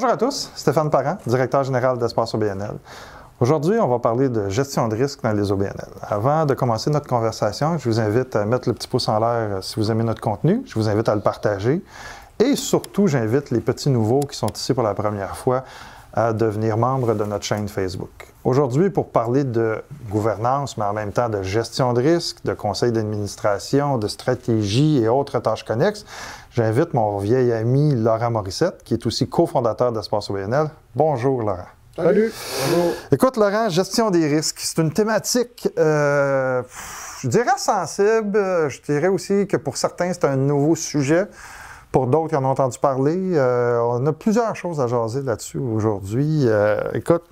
Bonjour à tous, Stéphane Parent, directeur général d'Espace OBNL. Aujourd'hui, on va parler de gestion de risque dans les OBNL. Avant de commencer notre conversation, je vous invite à mettre le petit pouce en l'air euh, si vous aimez notre contenu. Je vous invite à le partager. Et surtout, j'invite les petits nouveaux qui sont ici pour la première fois à devenir membres de notre chaîne Facebook. Aujourd'hui, pour parler de gouvernance, mais en même temps de gestion de risque, de conseil d'administration, de stratégie et autres tâches connexes, j'invite mon vieil ami Laurent Morissette, qui est aussi cofondateur d'Espace OBNL. Bonjour, Laurent. Salut. Bonjour. Écoute, Laurent, gestion des risques, c'est une thématique, euh, je dirais sensible. Je dirais aussi que pour certains, c'est un nouveau sujet. Pour d'autres qui en ont entendu parler, euh, on a plusieurs choses à jaser là-dessus aujourd'hui. Euh, écoute,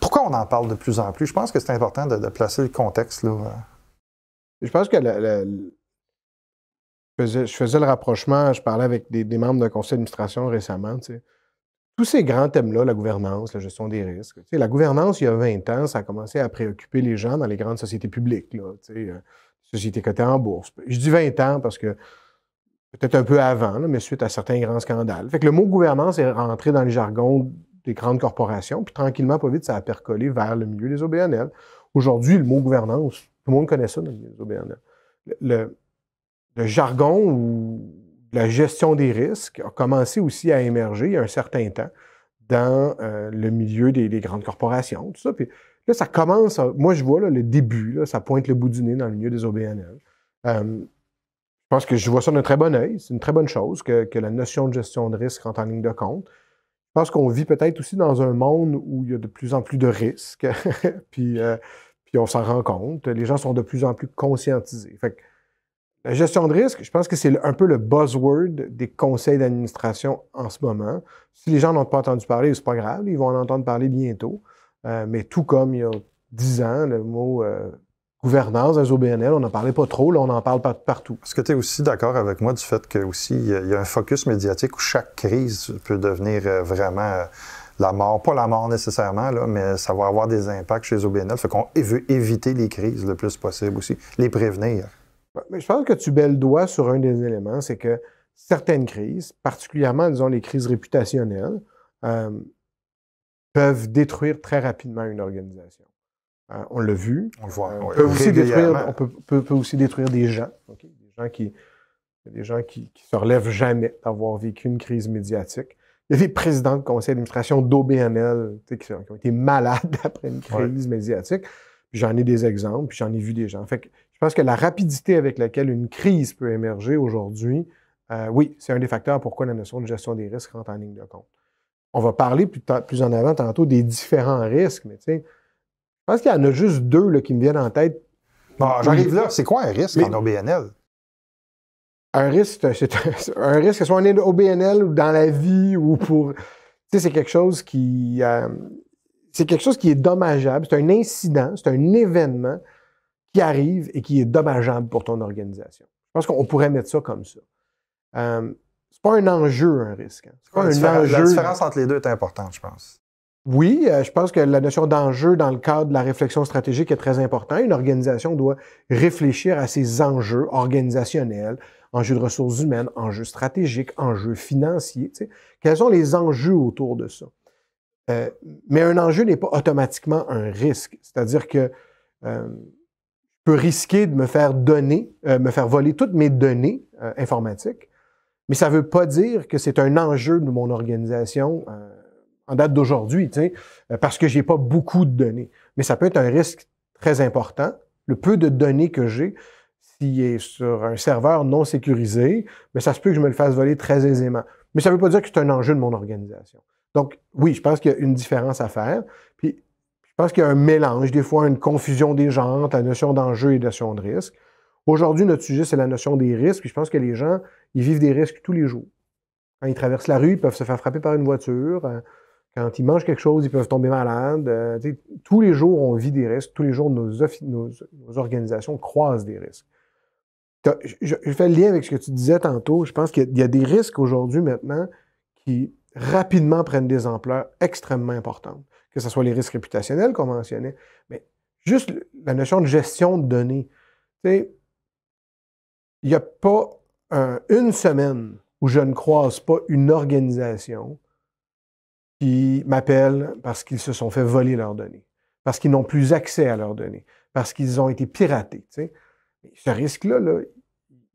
pourquoi on en parle de plus en plus? Je pense que c'est important de, placer le contexte. Là. Euh. Je pense que je, faisais, le rapprochement, je parlais avec des, membres d'un conseil d'administration récemment. Tous ces grands thèmes-là, la gouvernance, la gestion des risques. la gouvernance, il y a 20 ans, ça a commencé à préoccuper les gens dans les grandes sociétés publiques, là, euh, sociétés cotées en bourse. Je dis 20 ans parce que peut-être un peu avant, mais suite à certains grands scandales. Fait le mot gouvernance est rentré dans les jargons des grandes corporations, puis tranquillement, pas vite, ça a percolé vers le milieu des OBNL. Aujourd'hui, le mot gouvernance, tout le monde connaît ça dans le milieu des OBNL. Le, jargon ou la gestion des risques a commencé aussi à émerger il y a un certain temps dans euh, le milieu des, grandes corporations, tout ça. là, ça commence, moi je vois le début, ça pointe le bout du nez dans le milieu des OBNL. Euh, je pense que je vois ça d'un très bon œil. C'est une très bonne chose que, que, la notion de gestion de risque rentre en ligne de compte. Je pense qu'on vit peut-être aussi dans un monde où il y a de plus en plus de risques, euh, puis, on s'en rend compte. Les gens sont de plus en plus conscientisés. Fait la gestion de risque, je pense que c'est un peu le buzzword des conseils d'administration en ce moment. Si les gens n'ont pas entendu parler, c'est pas grave, ils vont en entendre parler bientôt. Euh, mais tout comme il y a dix ans, le mot euh, gouvernance des OBNL, on n'en parlait pas trop, là, on en parle pas partout. Est-ce que tu es aussi d'accord avec moi du fait qu'il aussi il y a un focus médiatique où chaque crise peut devenir euh, vraiment euh, la mort, pas la mort nécessairement, là, mais ça va avoir des impacts chez les OBNL. Fait qu'on veut éviter les crises le plus possible aussi, les prévenir. Mais je pense que tu belles le doigt sur un des éléments, c'est que certaines crises, particulièrement, disons, les crises réputationnelles, euh, peuvent détruire très rapidement une organisation. Euh, on l'a vu. On voit. Euh, on, peut, aussi détruire, des gens. Des gens qui, des gens qui, se relèvent jamais d'avoir vécu une crise médiatique. Il y a des présidents de conseil d'administration d'OBNL qui, ont été malades après une crise médiatique. J'en ai des exemples, puis j'en ai vu des gens. Fait je pense que la rapidité avec laquelle une crise peut émerger aujourd'hui, euh, oui, c'est un des facteurs pourquoi la notion de gestion des risques rentre en ligne de compte. On va parler plus, plus en avant tantôt des différents risques, mais tu sais, pense qu'il y en a juste deux qui me viennent en tête. Bon, j'arrive là. C'est quoi un risque en OBNL? Un risque, c'est un, risque, que ce soit en OBNL ou dans la vie ou pour. Tu sais, c'est quelque chose qui. Euh, c'est quelque chose qui est dommageable. C'est un incident, c'est un événement qui arrive et qui est dommageable pour ton organisation. Je pense qu'on pourrait mettre ça comme ça. Euh, c'est pas un enjeu, un risque. Hein. un enjeu. La différence entre les deux est importante, je pense. Oui, euh, je pense que la notion d'enjeu dans le cadre de la réflexion stratégique est très importante. Une organisation doit réfléchir à ses enjeux organisationnels, enjeux de ressources humaines, enjeux stratégiques, enjeux financiers. Quels sont les enjeux autour de ça? Euh, mais un enjeu n'est pas automatiquement un risque. C'est-à-dire que euh, je peux risquer de me faire donner, me faire voler toutes mes données informatiques, mais ça ne veut pas dire que c'est un enjeu de mon organisation en date d'aujourd'hui, euh, parce que j'ai pas beaucoup de données. Mais ça peut être un risque très important. Le peu de données que j'ai, s'il est sur un serveur non sécurisé, mais ben, ça se peut que je me le fasse voler très aisément. Mais ça ne veut pas dire que c'est un enjeu de mon organisation. Donc, oui, je pense qu'il y a une différence à faire. Puis, je pense qu'il y a un mélange, des fois une confusion des entre la notion d'enjeu et la notion de risque. Aujourd'hui, notre sujet, c'est la notion des risques. Puis je pense que les gens, ils vivent des risques tous les jours. Quand ils traversent la rue, ils peuvent se faire frapper par une voiture. Euh, quand ils mangent quelque chose, ils peuvent tomber malades. Euh, tous les jours, on vit des risques. Tous les jours, nos, organisations croisent des risques. Je, fais le lien avec ce que tu disais tantôt. Je pense qu'il y, a des risques aujourd'hui, maintenant, qui rapidement prennent des ampleurs extrêmement importantes. Que ce soit les risques réputationnels qu'on mentionnait, mais juste la notion de gestion de données. il n'y a pas une semaine où je ne croise pas une organisation qui m'appellent parce qu'ils se sont fait voler leurs données, parce qu'ils n'ont plus accès à leurs données, parce qu'ils ont été piratés. Ce risque-là, là,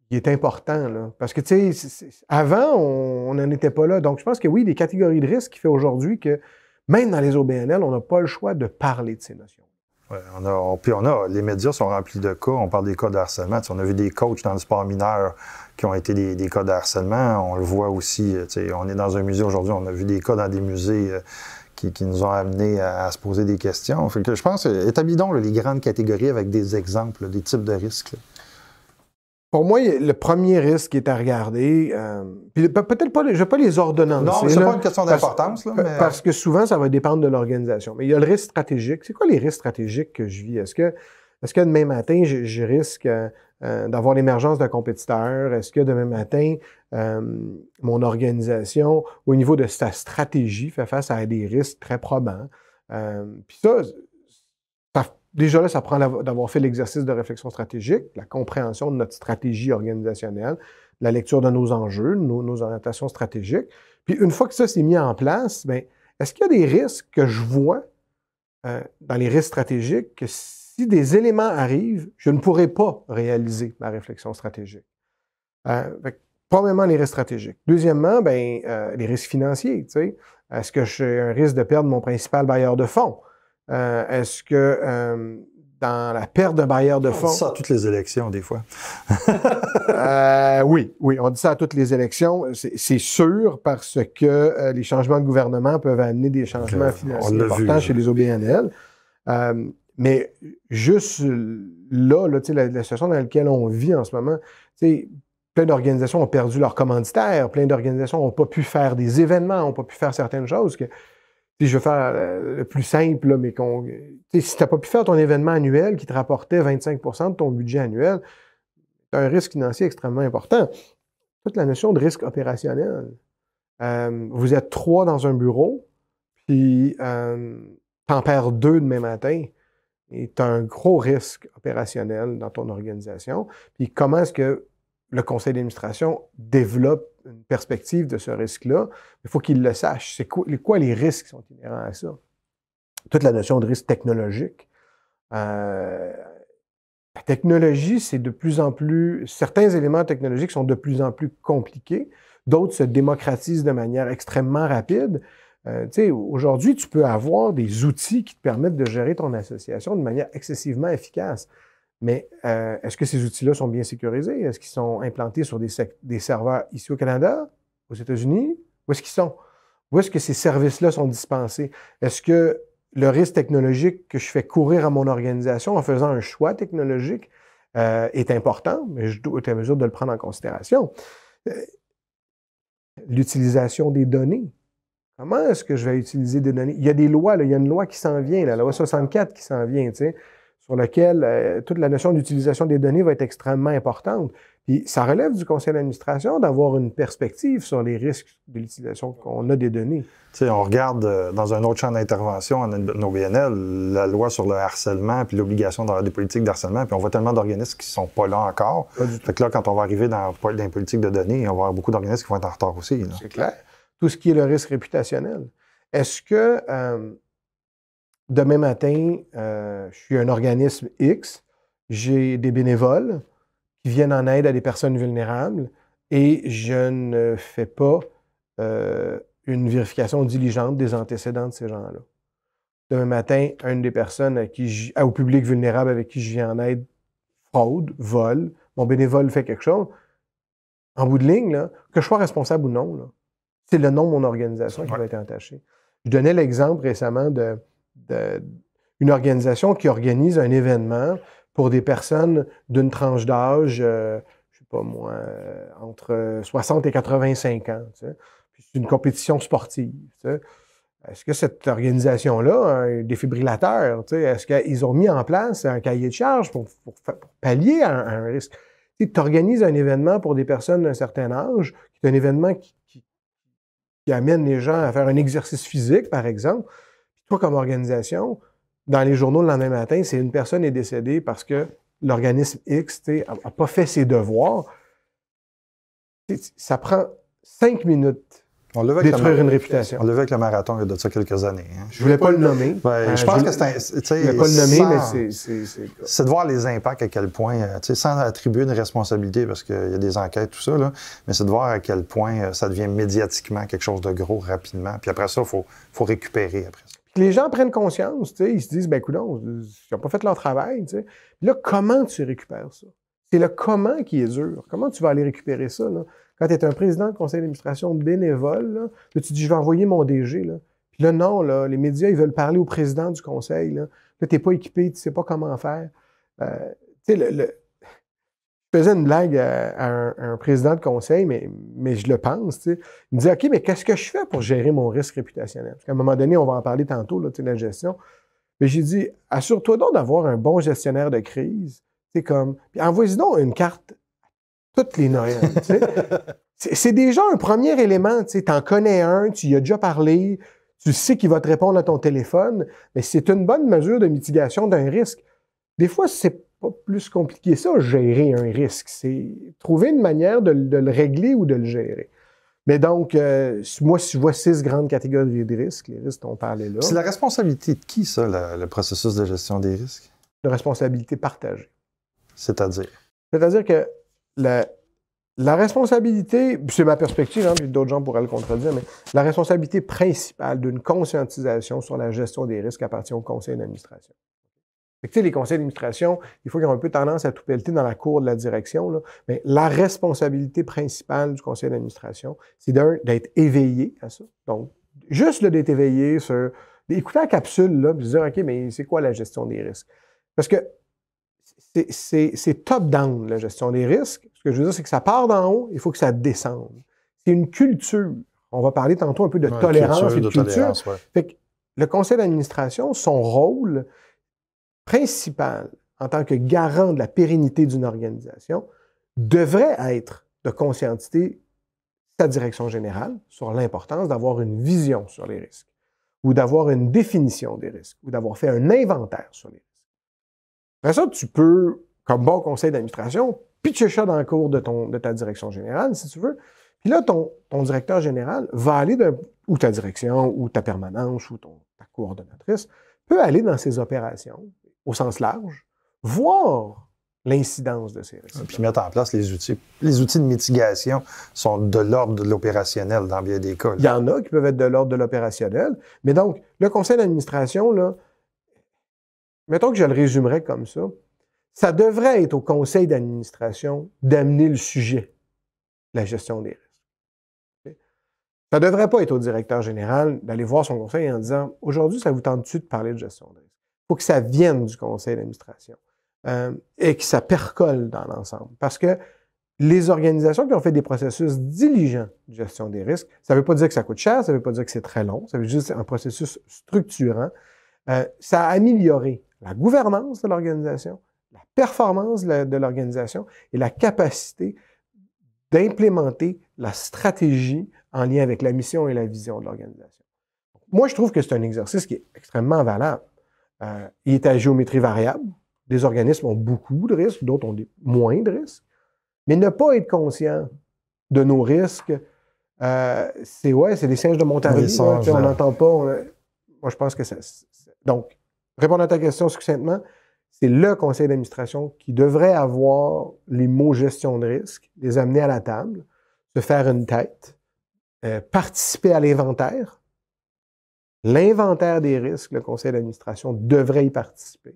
il est important. parce que, tu sais, avant, on n'en était pas là. Donc, je pense que oui, des catégories de risques qui fait aujourd'hui que même dans les OBNL, on n'a pas le choix de parler de ces notions on puis on a, les médias sont remplis de cas. On parle des cas de harcèlement. on a vu des coachs dans le sport mineur qui ont été des, cas de harcèlement. On le voit aussi. Euh, on est dans un musée aujourd'hui. On a vu des cas dans des musées euh, qui, nous ont amenés à, se poser des questions. que je pense, euh, établis donc les grandes catégories avec des exemples, des types de risques. Pour moi, le premier risque qui est à regarder, euh, peut-être pas, je pas les ordonnances. Non, c'est pas une question d'importance. Parce que souvent, ça va dépendre de l'organisation. Mais il y a le risque stratégique. C'est quoi les risques stratégiques que je vis? Est-ce que, que demain matin, je, risque euh, euh, d'avoir l'émergence d'un compétiteur? Est-ce que demain matin, mon organisation, au niveau de sa stratégie, fait face à des risques très probants? Puis ça, déjà là, ça prend d'avoir fait l'exercice de réflexion stratégique, la compréhension de notre stratégie organisationnelle, la lecture de nos enjeux, nos, orientations stratégiques. Puis une fois que ça s'est mis en place, ben est-ce qu'il y a des risques que je vois euh, dans les risques stratégiques que si des éléments arrivent, je ne pourrai pas réaliser ma réflexion stratégique? Euh, premièrement, les risques stratégiques. Deuxièmement, ben euh, les risques financiers. Est-ce que j'ai un risque de perdre mon principal bailleur de fonds? Euh, est-ce que euh, dans la perte de barrière de fonds… On dit ça à toutes les élections, des fois. Euh, oui, oui, on dit ça à toutes les élections. C'est sûr parce que les changements de gouvernement peuvent amener des changements financiers importants chez les OBNL. mais juste là, la, situation dans laquelle on vit en ce moment, plein d'organisations ont perdu leur commanditaires, plein d'organisations n'ont pas pu faire des événements, n'ont pas pu faire certaines choses. Que, je vais faire euh, le plus simple, mais Si tu n'as pas pu faire ton événement annuel qui te rapportait 25 de ton budget annuel, tu as un risque financier extrêmement important. Toute la notion de risque opérationnel. Euh, vous êtes trois dans un bureau, puis euh, tu en perds deux demain matin. Et tu as un gros risque opérationnel dans ton organisation. Puis comment est-ce que le conseil d'administration développe une perspective de ce risque-là, il faut qu'il le sachent. C'est quoi, les risques qui sont inhérents à ça? Toute la notion de risque technologique. Euh, la technologie, c'est de plus en plus. Certains éléments technologiques sont de plus en plus compliqués. D'autres se démocratisent de manière extrêmement rapide. Euh, aujourd'hui, tu peux avoir des outils qui te permettent de gérer ton association de manière excessivement efficace. Mais euh, est-ce que ces outils-là sont bien sécurisés? Est-ce qu'ils sont implantés sur des, serveurs ici au Canada, aux États-Unis? Où est-ce qu'ils sont? Où est-ce que ces services-là sont dispensés? Est-ce que le risque technologique que je fais courir à mon organisation en faisant un choix technologique euh, est important, mais je dois être à mesure de le prendre en considération. Euh, l'utilisation des données. Comment est-ce que je vais utiliser des données? Il y a des lois, là, il y a une loi qui s'en vient, la loi 64 qui s'en vient. Tu sais sur lequel euh, toute la notion d'utilisation des données va être extrêmement importante. Puis ça relève du conseil d'administration d'avoir une perspective sur les risques de l'utilisation qu'on a des données. Tu sais, on regarde euh, dans un autre champ d'intervention nos BNL, la loi sur le harcèlement puis l'obligation d'avoir des politiques d'harcèlement. harcèlement, puis on voit tellement d'organismes qui sont pas là encore. fait que là, quand on va arriver dans, une les politiques de données, on va avoir beaucoup d'organismes qui vont être en retard aussi. C'est clair. Tout ce qui est le risque réputationnel. Est-ce que... Euh, demain matin, euh, je suis un organisme X, j'ai des bénévoles qui viennent en aide à des personnes vulnérables et je ne fais pas euh, une vérification diligente des antécédents de ces gens-là. Demain matin, une des personnes qui au public vulnérable avec qui je viens en aide fraude, vole, mon bénévole fait quelque chose. En bout de ligne, que je sois responsable ou non, c'est le nom de mon organisation qui va être entaché. Je donnais l'exemple récemment de une organisation qui organise un événement pour des personnes d'une tranche d'âge, je euh, je sais pas moi, euh, entre 60 et 85 ans. c'est une compétition sportive. Est-ce que cette organisation-là, un défibrillateur, tu sais, est-ce qu'ils ont mis en place un cahier de charge pour, pour, pallier un, risque? Tu organises un événement pour des personnes d'un certain âge, qui est un événement qui amène les gens à faire un exercice physique, par exemple toi, comme organisation, dans les journaux le lendemain matin, c'est une personne est décédée parce que l'organisme X n'a pas fait ses devoirs. ça prend cinq minutes on le détruire une réputation. On le veut avec le marathon il y a de ça quelques années. Hein. Je voulais pas le nommer. Euh, je pense que c'est pas le nommer, mais c'est. C'est de voir les impacts à quel point, euh, sans attribuer une responsabilité parce qu'il y a des enquêtes, tout ça, mais c'est de voir à quel point euh, ça devient médiatiquement quelque chose de gros rapidement. Puis après ça, il faut récupérer après ça les gens prennent conscience, ils se disent, ben ils n'ont pas fait leur travail. Là, comment tu récupères ça? C'est le comment qui est dur. Comment tu vas aller récupérer ça? Là? Quand tu es un président de conseil d'administration bénévole, là, tu dis, je vais envoyer mon DG. Là. Puis là, non, là, les médias, ils veulent parler au président du conseil. Là, tu n'es pas équipé, tu ne sais pas comment faire. Euh, le, le, je faisais une blague à, un, président de conseil, mais, mais je le pense. Il me dit OK, mais qu'est-ce que je fais pour gérer mon risque réputationnel Parce qu'à un moment donné, on va en parler tantôt, là, la gestion. Mais j'ai dit Assure-toi donc d'avoir un bon gestionnaire de crise. C'est comme. Puis envoie-y donc une carte toutes les Noëls. c'est déjà un premier élément. Tu en connais un, tu y as déjà parlé, tu sais qu'il va te répondre à ton téléphone, mais c'est une bonne mesure de mitigation d'un risque. Des fois, c'est plus compliqué ça, gérer un risque. C'est trouver une manière de, le régler ou de le gérer. Mais donc, euh, moi, si je vois six grandes catégories de risques, les risques dont on parlait là. C'est la responsabilité de qui, ça, le processus de gestion des risques? La responsabilité partagée. C'est-à-dire? C'est-à-dire que la, responsabilité, c'est ma perspective, hein, puis d'autres gens pourraient le contredire, mais la responsabilité principale d'une conscientisation sur la gestion des risques appartient au conseil d'administration les conseils d'administration, il faut qu'ils aient un peu tendance à tout pelleter dans la cour de la direction. Mais la responsabilité principale du conseil d'administration, c'est d'être éveillé à ça. Donc, juste d'être éveillé sur. d'écouter la capsule, là, se dire, OK, mais c'est quoi la gestion des risques? Parce que c'est top-down, la gestion des risques. Ce que je veux dire, c'est que ça part d'en haut, il faut que ça descende. C'est une culture. On va parler tantôt un peu de tolérance et de, culture. le conseil d'administration, son rôle, principal en tant que garant de la pérennité d'une organisation devrait être de conscientiser sa direction générale sur l'importance d'avoir une vision sur les risques ou d'avoir une définition des risques ou d'avoir fait un inventaire sur les risques. Après ça, tu peux, comme bon conseil d'administration, pitcher ça dans le cours de, ta direction générale, si tu veux. Puis là, ton, directeur général va aller, ou ta direction, ou ta permanence, ou ta coordonnatrice, peut aller dans ses opérations, au sens large, voir l'incidence de ces risques. Puis mettre en place les outils. Les outils de mitigation sont de l'ordre de l'opérationnel dans bien des cas. Il y en a qui peuvent être de l'ordre de l'opérationnel. Mais donc, le conseil d'administration, là, mettons que je le résumerais comme ça, ça devrait être au conseil d'administration d'amener le sujet, la gestion des risques. Ça ne devrait pas être au directeur général d'aller voir son conseil en disant Aujourd'hui, ça vous tente-tu de parler de gestion des risques faut que ça vienne du conseil d'administration euh, et que ça percole dans l'ensemble. Parce que les organisations qui ont fait des processus diligents de gestion des risques, ça ne veut pas dire que ça coûte cher, ça ne veut pas dire que c'est très long, ça veut juste un processus structurant. Euh, ça a amélioré la gouvernance de l'organisation, la performance de l'organisation et la capacité d'implémenter la stratégie en lien avec la mission et la vision de l'organisation. Moi, je trouve que c'est un exercice qui est extrêmement valable. Euh, il est à géométrie variable. Des organismes ont beaucoup de risques, d'autres ont moins de risques. Mais ne pas être conscient de nos risques, euh, c'est ouais, c'est des singes de Montarvie. on hein. n'entend pas. moi, je pense que ça. Donc, répondre à ta question succinctement, c'est le conseil d'administration qui devrait avoir les mots gestion de risque, les amener à la table, se faire une tête, euh, participer à l'inventaire L'inventaire des risques, le conseil d'administration devrait y participer,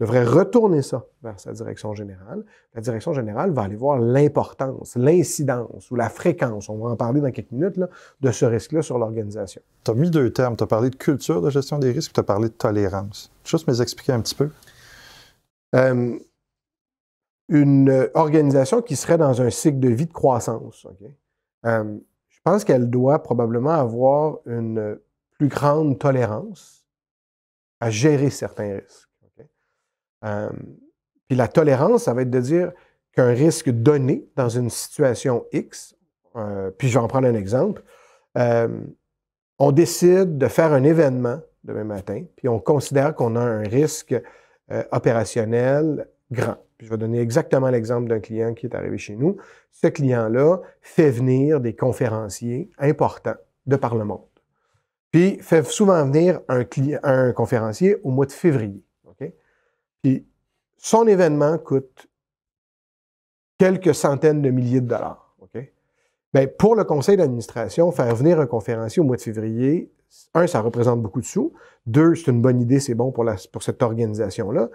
devrait retourner ça vers sa direction générale. La direction générale va aller voir l'importance, l'incidence ou la fréquence, on va en parler dans quelques minutes, là, de ce risque-là sur l'organisation. Tu as mis deux termes. Tu as parlé de culture de gestion des risques, tu as parlé de tolérance. Juste m'expliquer un petit peu. Euh, une organisation qui serait dans un cycle de vie de croissance, euh, je pense qu'elle doit probablement avoir une grande tolérance à gérer certains risques. puis la tolérance, ça va être de dire qu'un risque donné dans une situation X, euh, puis je vais en prendre un exemple, on décide de faire un événement demain matin, puis on considère qu'on a un risque euh, opérationnel grand. je vais donner exactement l'exemple d'un client qui est arrivé chez nous. Ce client-là fait venir des conférenciers importants de par le monde. Puis, fait souvent venir un, conférencier au mois de février. Puis, son événement coûte quelques centaines de milliers de dollars. Ben, pour le conseil d'administration, faire venir un conférencier au mois de février, un, ça représente beaucoup de sous. Deux, c'est une bonne idée, c'est bon pour, cette organisation-là.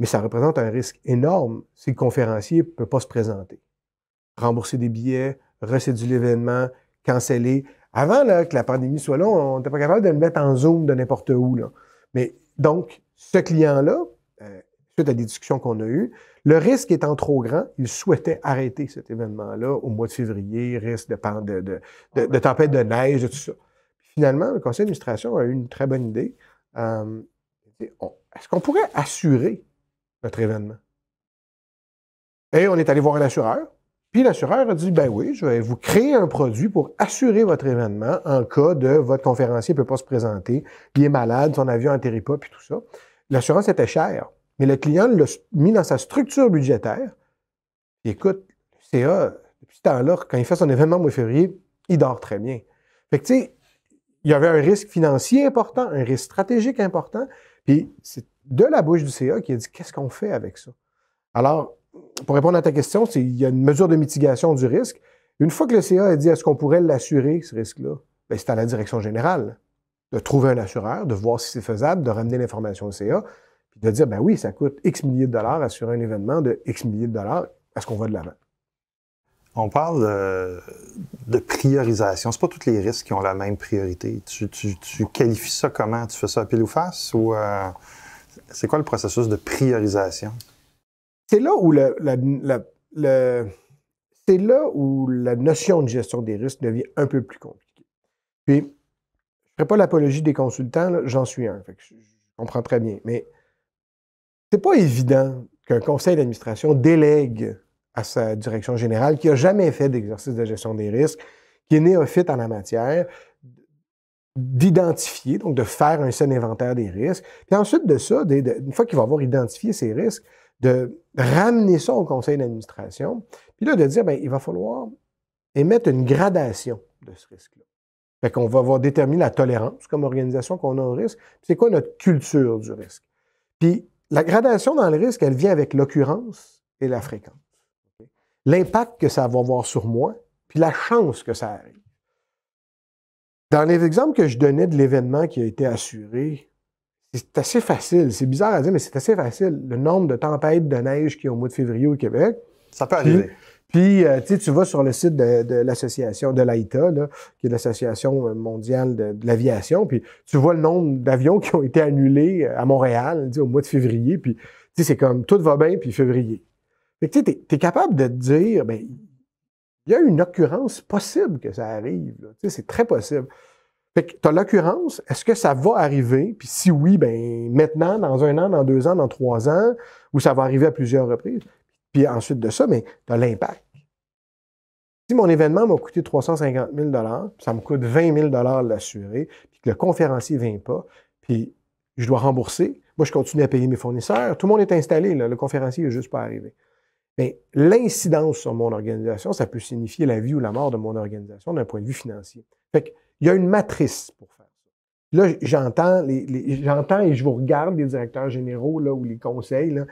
Mais ça représente un risque énorme si le conférencier ne peut pas se présenter. Rembourser des billets, recéduler l'événement, canceller, avant là, que la pandémie soit là, on n'était pas capable de le mettre en zoom de n'importe où. Là. Mais donc, ce client-là, euh, suite à des discussions qu'on a eues, le risque étant trop grand, il souhaitait arrêter cet événement-là au mois de février, risque de, de, tempête de neige, et tout ça. finalement, le conseil d'administration a eu une très bonne idée. Euh, Est-ce qu'on pourrait assurer notre événement? Et on est allé voir un assureur. Puis l'assureur a dit, ben oui, je vais vous créer un produit pour assurer votre événement en cas de votre conférencier ne peut pas se présenter, il est malade, son avion n'atterrit pas, puis tout ça. L'assurance était chère, mais le client l'a mis dans sa structure budgétaire. écoute, le CA, depuis ce temps-là, quand il fait son événement au mois de février, il dort très bien. Fait que tu sais, il y avait un risque financier important, un risque stratégique important, puis c'est de la bouche du CA qui a dit, qu'est-ce qu'on fait avec ça? Alors, pour répondre à ta question, il y a une mesure de mitigation du risque. Une fois que le CA a dit est-ce qu'on pourrait l'assurer, ce risque-là, ben, c'est à la direction générale de trouver un assureur, de voir si c'est faisable, de ramener l'information au CA, puis de dire ben oui, ça coûte X milliers de dollars assurer un événement de X milliers de dollars, est-ce qu'on va de l'avant? On parle euh, de priorisation. C'est pas tous les risques qui ont la même priorité. Tu, qualifies ça comment? Tu fais ça à pile ou face? Ou euh, c'est quoi le processus de priorisation? C'est là où le, la, c'est là où la notion de gestion des risques devient un peu plus compliquée. Puis, je ne ferai pas l'apologie des consultants, j'en suis un, je, comprends très bien, mais c'est pas évident qu'un conseil d'administration délègue à sa direction générale, qui n'a jamais fait d'exercice de gestion des risques, qui est néophyte en la matière, d'identifier, donc de faire un seul inventaire des risques, puis ensuite de ça, une fois qu'il va avoir identifié ces risques, de ramener ça au conseil d'administration, puis là, de dire, bien, il va falloir émettre une gradation de ce risque-là. Fait qu'on va avoir déterminé la tolérance comme organisation qu'on a au risque, c'est quoi notre culture du risque. Puis la gradation dans le risque, elle vient avec l'occurrence et la fréquence. L'impact que ça va avoir sur moi, puis la chance que ça arrive. Dans les exemples que je donnais de l'événement qui a été assuré c'est assez facile. C'est bizarre à dire, mais c'est assez facile. Le nombre de tempêtes de neige qu'il y a au mois de février au Québec. Ça peut arriver. Puis, euh, sais, tu vas sur le site de, l'association de l'AITA, qui est l'association euh, mondiale de, l'aviation, puis tu vois le nombre d'avions qui ont été annulés euh, à Montréal au mois de février, puis c'est comme tout va bien, puis février. Fait que tu es, capable de te dire, bien, il y a une occurrence possible que ça arrive. Tu sais, C'est très possible. Fait que tu as l'occurrence, est-ce que ça va arriver? Puis si oui, ben maintenant, dans un an, dans deux ans, dans trois ans, ou ça va arriver à plusieurs reprises. Puis ensuite de ça, mais ben, tu as l'impact. Si mon événement m'a coûté 350 000 ça me coûte 20 000 l'assurer, puis que le conférencier ne vient pas, puis je dois rembourser, moi je continue à payer mes fournisseurs, tout le monde est installé, le conférencier n'est juste pas arrivé. Mais ben, l'incidence sur mon organisation, ça peut signifier la vie ou la mort de mon organisation d'un point de vue financier. Fait il y a une matrice pour faire ça. Là, j'entends, j'entends et je vous regarde, les directeurs généraux là, ou les conseils. il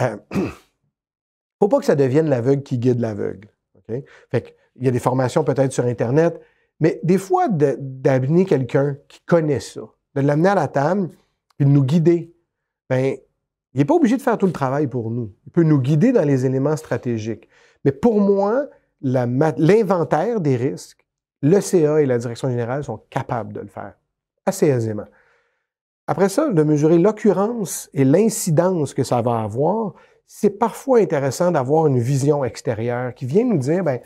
euh, faut pas que ça devienne l'aveugle qui guide l'aveugle. Fait il y a des formations peut-être sur Internet, mais des fois, d'amener quelqu'un qui connaît ça, de l'amener à la table, et de nous guider, ben, il n'est pas obligé de faire tout le travail pour nous. Il peut nous guider dans les éléments stratégiques. Mais pour moi, l'inventaire des risques, le CA et la direction générale sont capables de le faire assez aisément. Après ça, de mesurer l'occurrence et l'incidence que ça va avoir, c'est parfois intéressant d'avoir une vision extérieure qui vient nous dire, ben,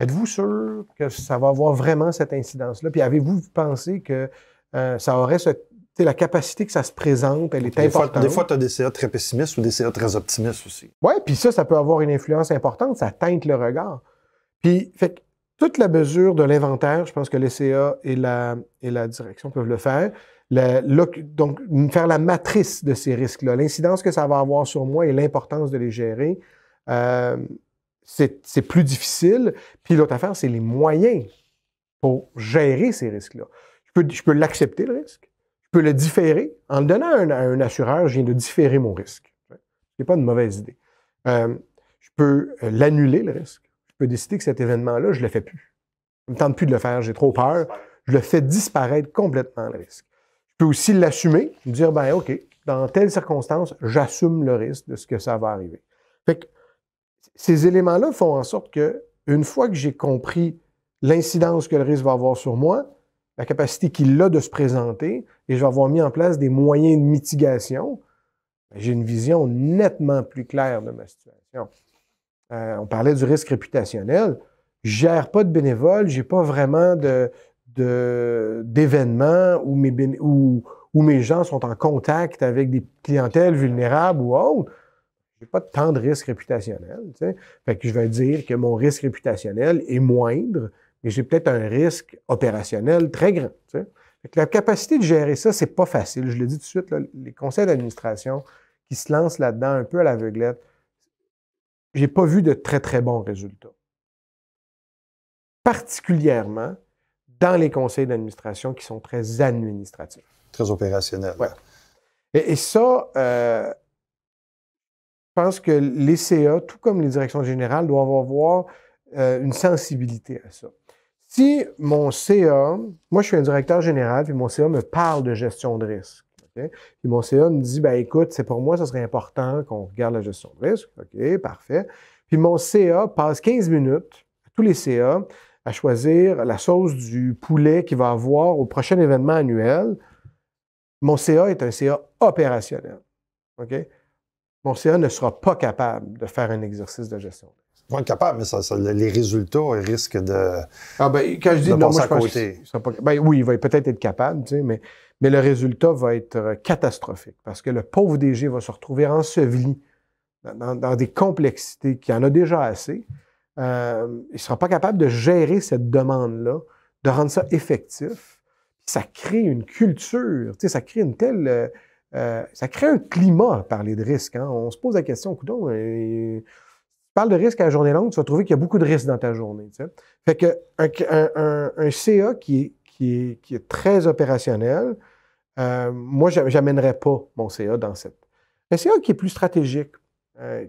êtes-vous sûr que ça va avoir vraiment cette incidence-là? Puis avez-vous pensé que euh, ça aurait ce, la capacité que ça se présente, elle est importante. des fois, tu as des CA très pessimistes ou des CA très optimistes aussi. Oui, puis ça, ça peut avoir une influence importante, ça teinte le regard. Puis, fait toute la mesure de l'inventaire, je pense que les et la, direction peuvent le faire. donc, faire la matrice de ces risques-là, l'incidence que ça va avoir sur moi et l'importance de les gérer, euh, c'est plus difficile. Puis l'autre affaire, c'est les moyens pour gérer ces risques-là. Je peux, l'accepter, le risque. Je peux le différer. En le donnant à un, assureur, je viens de différer mon risque. Ce n'est pas une mauvaise idée. Euh, je peux euh, l'annuler, le risque décider que cet événement-là, je ne le fais plus. Je ne me tente plus de le faire, j'ai trop peur. Je le fais disparaître complètement, le risque. Je peux aussi l'assumer, me dire, ben OK, dans telle circonstance, j'assume le risque de ce que ça va arriver. Fait ces éléments-là font en sorte que, une fois que j'ai compris l'incidence que le risque va avoir sur moi, la capacité qu'il a de se présenter, et je vais avoir mis en place des moyens de mitigation, ben, j'ai une vision nettement plus claire de ma situation. Euh, on parlait du risque réputationnel. Je gère pas de bénévoles, j'ai pas vraiment d'événements où mes, gens sont en contact avec des clientèles vulnérables ou autres, j'ai pas tant de risque réputationnel. que je vais dire que mon risque réputationnel est moindre, mais j'ai peut-être un risque opérationnel très grand. la capacité de gérer ça, c'est pas facile. Je le dis tout de suite, les conseils d'administration qui se lancent là-dedans un peu à l'aveuglette, j'ai pas vu de très, très bons résultats. Particulièrement dans les conseils d'administration qui sont très administratifs. Très opérationnels. Ouais. Hein. Et, ça, euh, je pense que les CA, tout comme les directions générales, doivent avoir euh, une sensibilité à ça. Si mon CA, moi je suis un directeur général, puis mon CA me parle de gestion de risque, puis mon CA me dit, ben écoute, c'est pour moi, ce serait important qu'on regarde la gestion de risque. OK, parfait. Puis mon CA passe 15 minutes, tous les CA, à choisir la sauce du poulet qu'il va avoir au prochain événement annuel. Mon CA est un CA opérationnel. OK? Mon CA ne sera pas capable de faire un exercice de gestion de risque être mais les résultats risquent de. Ah ben, quand je dis non, moi, côté. ben, oui, il va peut-être être capable, tu sais, mais mais le résultat va être euh, catastrophique parce que le pauvre DG va se retrouver enseveli dans, des complexités qui en a déjà assez. Euh, il ne sera pas capable de gérer cette demande-là, de rendre ça effectif. Ça crée une culture, ça crée une telle. Euh, ça crée un climat à parler de risque. Hein. On se pose la question, coudon, et, tu parles de risque à la journée longue, tu vas trouver qu'il y a beaucoup de risques dans ta journée. Fait que CA qui est très opérationnel, euh, moi, j'amènerais pas mon CA dans cette. Un CA qui est plus stratégique, euh,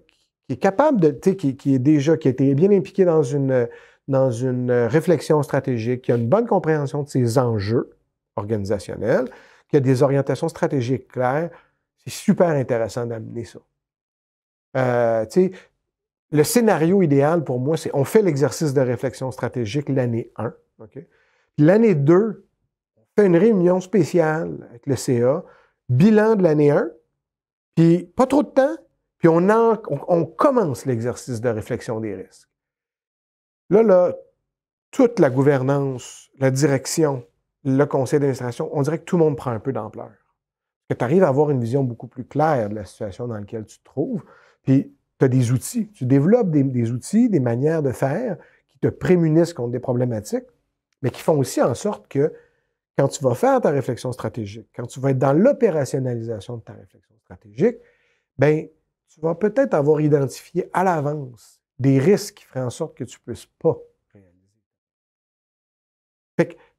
qui est capable de, tu sais, qui, est déjà, qui a été bien impliqué dans une, dans une réflexion stratégique, qui a une bonne compréhension de ses enjeux organisationnels, qui a des orientations stratégiques claires, c'est super intéressant d'amener ça. Euh, le scénario idéal pour moi, c'est on fait l'exercice de réflexion stratégique l'année 1. L'année 2, as une réunion spéciale avec le CA, bilan de l'année 1, puis pas trop de temps, puis on, commence l'exercice de réflexion des risques. Là, là, toute la gouvernance, la direction, le conseil d'administration, on dirait que tout le monde prend un peu d'ampleur. Que tu arrives à avoir une vision beaucoup plus claire de la situation dans laquelle tu te trouves, puis tu as des outils. Tu développes des, outils, des manières de faire qui te prémunissent contre des problématiques, mais qui font aussi en sorte que quand tu vas faire ta réflexion stratégique, quand tu vas être dans l'opérationnalisation de ta réflexion stratégique, ben tu vas peut-être avoir identifié à l'avance des risques qui feraient en sorte que tu ne puisses pas réaliser.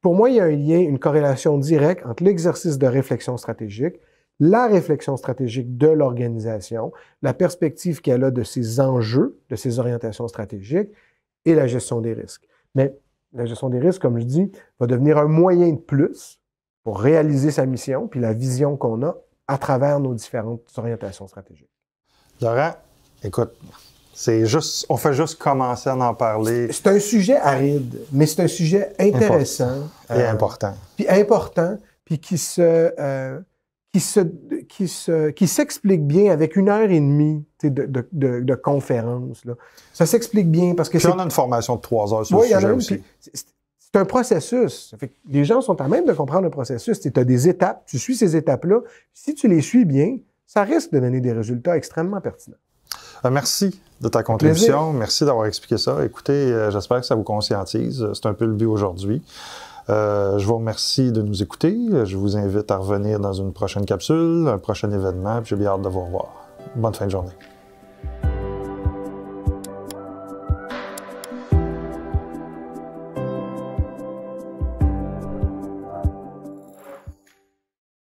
pour moi, il y a un lien, une corrélation directe entre l'exercice de réflexion stratégique, la réflexion stratégique de l'organisation, la perspective qu'elle a de ses enjeux, de ses orientations stratégiques et la gestion des risques. Mais la gestion des risques, comme je dis, va devenir un moyen de plus pour réaliser sa mission, puis la vision qu'on a à travers nos différentes orientations stratégiques. Laurent, écoute, c'est juste, on fait juste commencer à en parler. C'est un sujet aride, mais c'est un sujet intéressant. Et euh, important. Puis important, puis qui se, euh, qui se, qui se, qui s'explique bien avec une heure et demie de, de, conférence. Là. Ça s'explique bien parce que on a une formation de trois heures sur le sujet aussi. C'est, un processus. les gens sont à même de comprendre le processus. Tu as des étapes, tu suis ces étapes-là. Si tu les suis bien, ça risque de donner des résultats extrêmement pertinents. Euh, merci de ta contribution. Merci d'avoir expliqué ça. Écoutez, euh, j'espère que ça vous conscientise. C'est un peu le but aujourd'hui. Euh, je vous remercie de nous écouter. Je vous invite à revenir dans une prochaine capsule, un prochain événement, puis j'ai bien hâte de vous revoir. Bonne fin de journée.